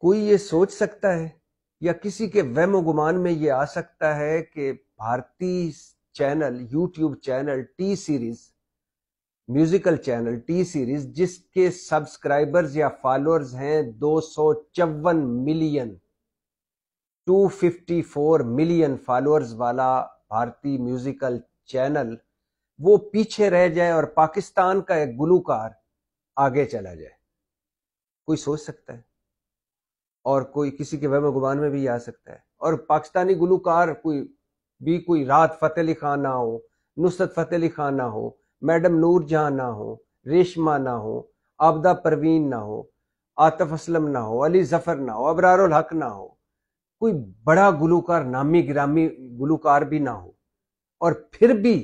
कोई ये सोच सकता है या किसी के वहमो गुमान में ये आ सकता है कि भारतीय channel YouTube channel T Series musical channel T Series जिसके सब्सक्राइबर्स या फॉलोअर्स हैं दो मिलियन 254 मिलियन फॉलोअर्स वाला भारतीय म्यूजिकल चैनल वो पीछे रह जाए और पाकिस्तान का एक गुलूकार आगे चला जाए कोई सोच सकता है और कोई किसी के वहम गुमान में भी आ सकता है और पाकिस्तानी गुलूकार कोई भी कोई रात फतेह अली खान ना हो नुसरत फतेह अली खान ना हो मैडम नूर जहाँ ना हो रेशमा ना हो आबदा परवीन ना हो आतफ असलम ना हो अली जफर ना हो अबरारुल हक ना हो कोई बड़ा गुलूकार नामी ग्रामी गुलूकार भी ना हो और फिर भी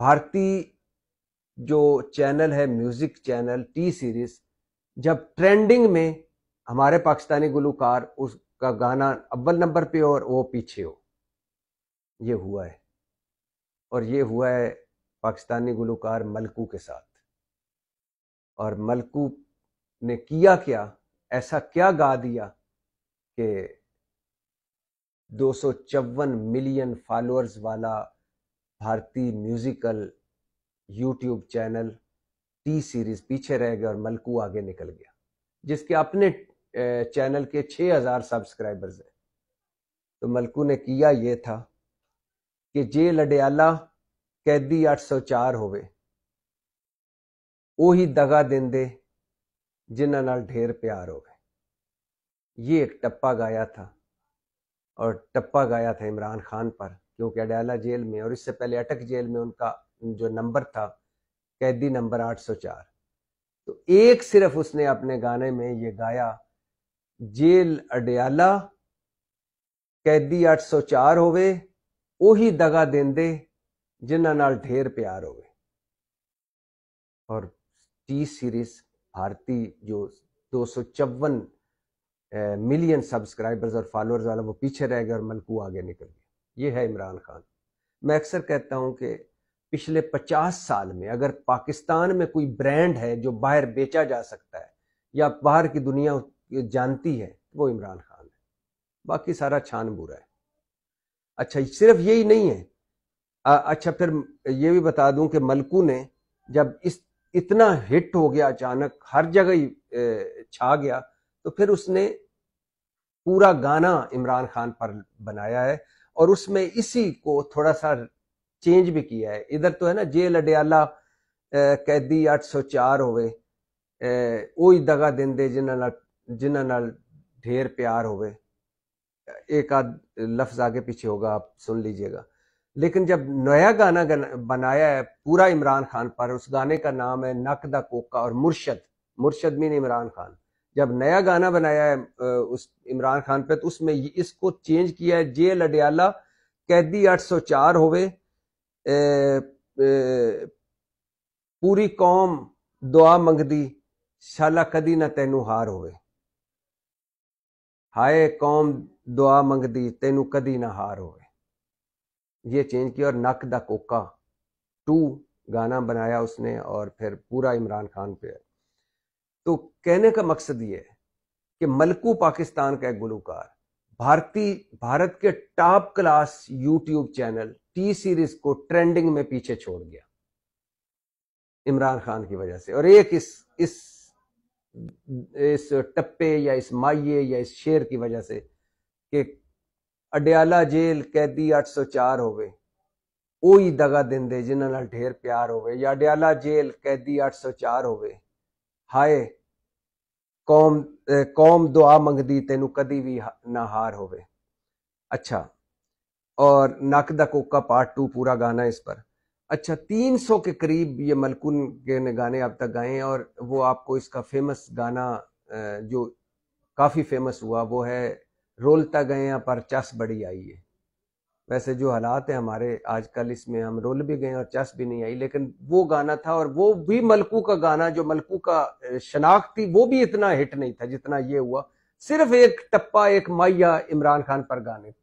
भारतीय जो चैनल है म्यूजिक चैनल टी सीरीज जब ट्रेंडिंग में हमारे पाकिस्तानी गुलूकार उसका गाना अव्वल नंबर पे और वो पीछे हो ये हुआ है और ये हुआ है पाकिस्तानी गुलूकार मलकू के साथ और मलकू ने किया क्या ऐसा क्या गा दिया कि दो मिलियन फॉलोअर्स वाला भारतीय musical YouTube channel T Series पीछे रह गया और मलकू आगे निकल गया जिसके अपने え চ্যানেল কে 6000 সাবস্ক্রাইবারস তো মলকুনে কিয়া এ থা যে জেল ডিয়াললা কাইদি 804 হোবে ওহি দগা দেনদে জিনা নাল ঢের pyar হো গয়া ইয়ে এক টপ্পা গায়া থা অর টপ্পা গায়া থা ইমরান খান পর কিয়ু কি আডায়লা জেল মে অর ইসসে পেহলে اٹক জেল মে উনকা জো নাম্বার থা কাইদি নাম্বার 804 তো এক সিরফ উসনে apne গানে মে ইয়ে গায়া जेल ਅਡਿਆਲਾ कैदी 804 ਹੋਵੇ ਉਹੀ दगा दें दे ਨਾਲ ढेर प्यार हो और टी सीरीज भारती जो चौवन मिलियन सब्सक्राइबर्स और फॉलोअर्स वाला वो पीछे रह गया और मलकू आगे निकल गया ये है इमरान खान मैं अक्सर कहता हूँ कि पिछले पचास साल में अगर पाकिस्तान में कोई ब्रांड है जो बाहर बेचा जा सकता है या बाहर की दुनिया ये जानती है वो इमरान खान है बाकी सारा छान बुरा है अच्छा सिर्फ यही नहीं है आ, अच्छा फिर ये भी बता दूं कि मलकू ने जब इस इतना हिट हो गया अचानक हर जगह ही छा गया तो फिर उसने पूरा गाना इमरान खान पर बनाया है और उसमें इसी को थोड़ा सा चेंज भी किया है इधर तो है ना जेल अडयाला कैदी 804 चार होवे ओ दगा दें दे जिन्होंने जिन्हों ढेर प्यार हो एक आध लफ्ज आगे पीछे होगा आप सुन लीजिएगा लेकिन जब नया गाना बनाया है पूरा इमरान खान पर उस गाने का नाम है नक द कोका और मुर्शद मुर्शद मीन इमरान खान जब नया गाना बनाया है उस इमरान खान पे तो उसमें इसको चेंज किया है जे लडियाला कैदी 804 होवे ए, ए, पूरी कौम दुआ मंगदी शाला कदी ना तेनू हार होवे हाय कौम दुआ मंगती ਤੈਨੂੰ कदी ना हार ਹੋਵੇ ये चेंज किया और नक द कोका टू गाना बनाया उसने और फिर पूरा इमरान खान पे तो कहने का मकसद ये है कि मलकू पाकिस्तान का एक गुलूकार भारतीय भारत के top class YouTube channel T Series को ट्रेंडिंग में पीछे छोड़ गया इमरान खान की वजह से और एक इस इस इस टप्पे या इस माइये या इस शेर की वजह से कि अडयाला जेल कैदी अठ सौ चार होवे ओ ही दगा दें दे जिन्होंने ढेर प्यार होवे या अडयाला जेल कैदी अठ सौ चार होवे हाय कौम कौम दुआ मंगती तेन कदी भी ना हार होवे अच्छा और नक द कोका पार्ट टू पूरा गाना इस पर अच्छा 300 के करीब ये मलकुन के ने गाने अब तक गाए हैं और वो आपको इसका फेमस गाना जो काफ़ी फेमस हुआ वो है रोलता गए हैं पर चस बड़ी आई है वैसे जो हालात हैं हमारे आजकल इसमें हम रोल भी गए और चस भी नहीं आई लेकिन वो गाना था और वो भी मलकू का गाना जो मलकू का शनाख्त थी वो भी इतना हिट नहीं था जितना ये हुआ सिर्फ एक टप्पा एक माइया इमरान खान पर गाने